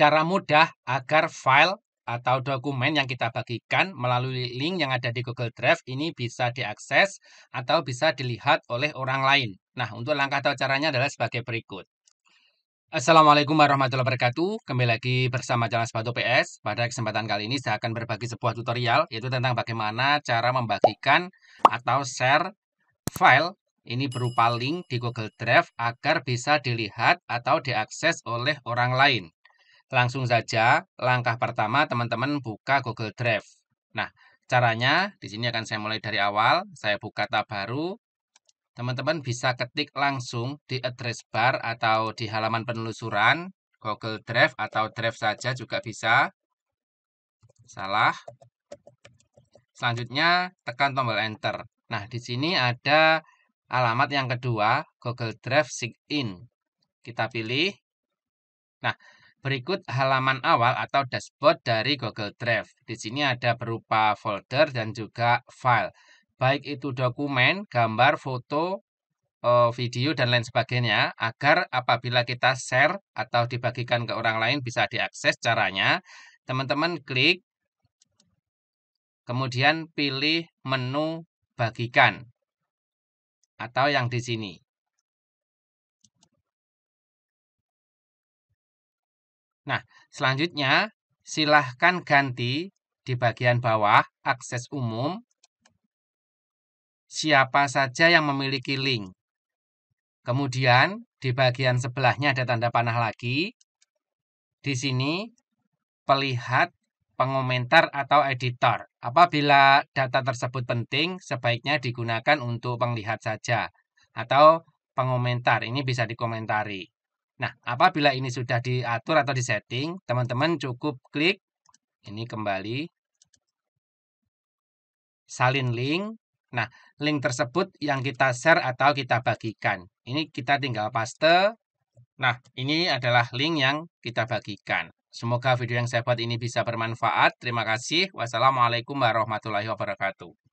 cara mudah agar file atau dokumen yang kita bagikan melalui link yang ada di Google Drive ini bisa diakses atau bisa dilihat oleh orang lain. Nah, untuk langkah atau caranya adalah sebagai berikut. Assalamualaikum warahmatullahi wabarakatuh. Kembali lagi bersama Jalan Sepatu PS. Pada kesempatan kali ini saya akan berbagi sebuah tutorial yaitu tentang bagaimana cara membagikan atau share file ini berupa link di Google Drive agar bisa dilihat atau diakses oleh orang lain. Langsung saja, langkah pertama teman-teman buka Google Drive. Nah, caranya di sini akan saya mulai dari awal. Saya buka tab baru. Teman-teman bisa ketik langsung di address bar atau di halaman penelusuran Google Drive atau Drive saja juga bisa. Salah. Selanjutnya tekan tombol enter. Nah, di sini ada alamat yang kedua, Google Drive Sign In. Kita pilih. Nah, Berikut halaman awal atau dashboard dari Google Drive. Di sini ada berupa folder dan juga file. Baik itu dokumen, gambar, foto, eh, video, dan lain sebagainya. Agar apabila kita share atau dibagikan ke orang lain bisa diakses caranya. Teman-teman klik, kemudian pilih menu bagikan. Atau yang di sini. Nah, selanjutnya silahkan ganti di bagian bawah akses umum siapa saja yang memiliki link. Kemudian di bagian sebelahnya ada tanda panah lagi. Di sini pelihat pengomentar atau editor. Apabila data tersebut penting, sebaiknya digunakan untuk penglihat saja atau pengomentar. Ini bisa dikomentari. Nah, apabila ini sudah diatur atau disetting, teman-teman cukup klik ini kembali salin link. Nah, link tersebut yang kita share atau kita bagikan. Ini kita tinggal paste. Nah, ini adalah link yang kita bagikan. Semoga video yang saya buat ini bisa bermanfaat. Terima kasih. Wassalamualaikum warahmatullahi wabarakatuh.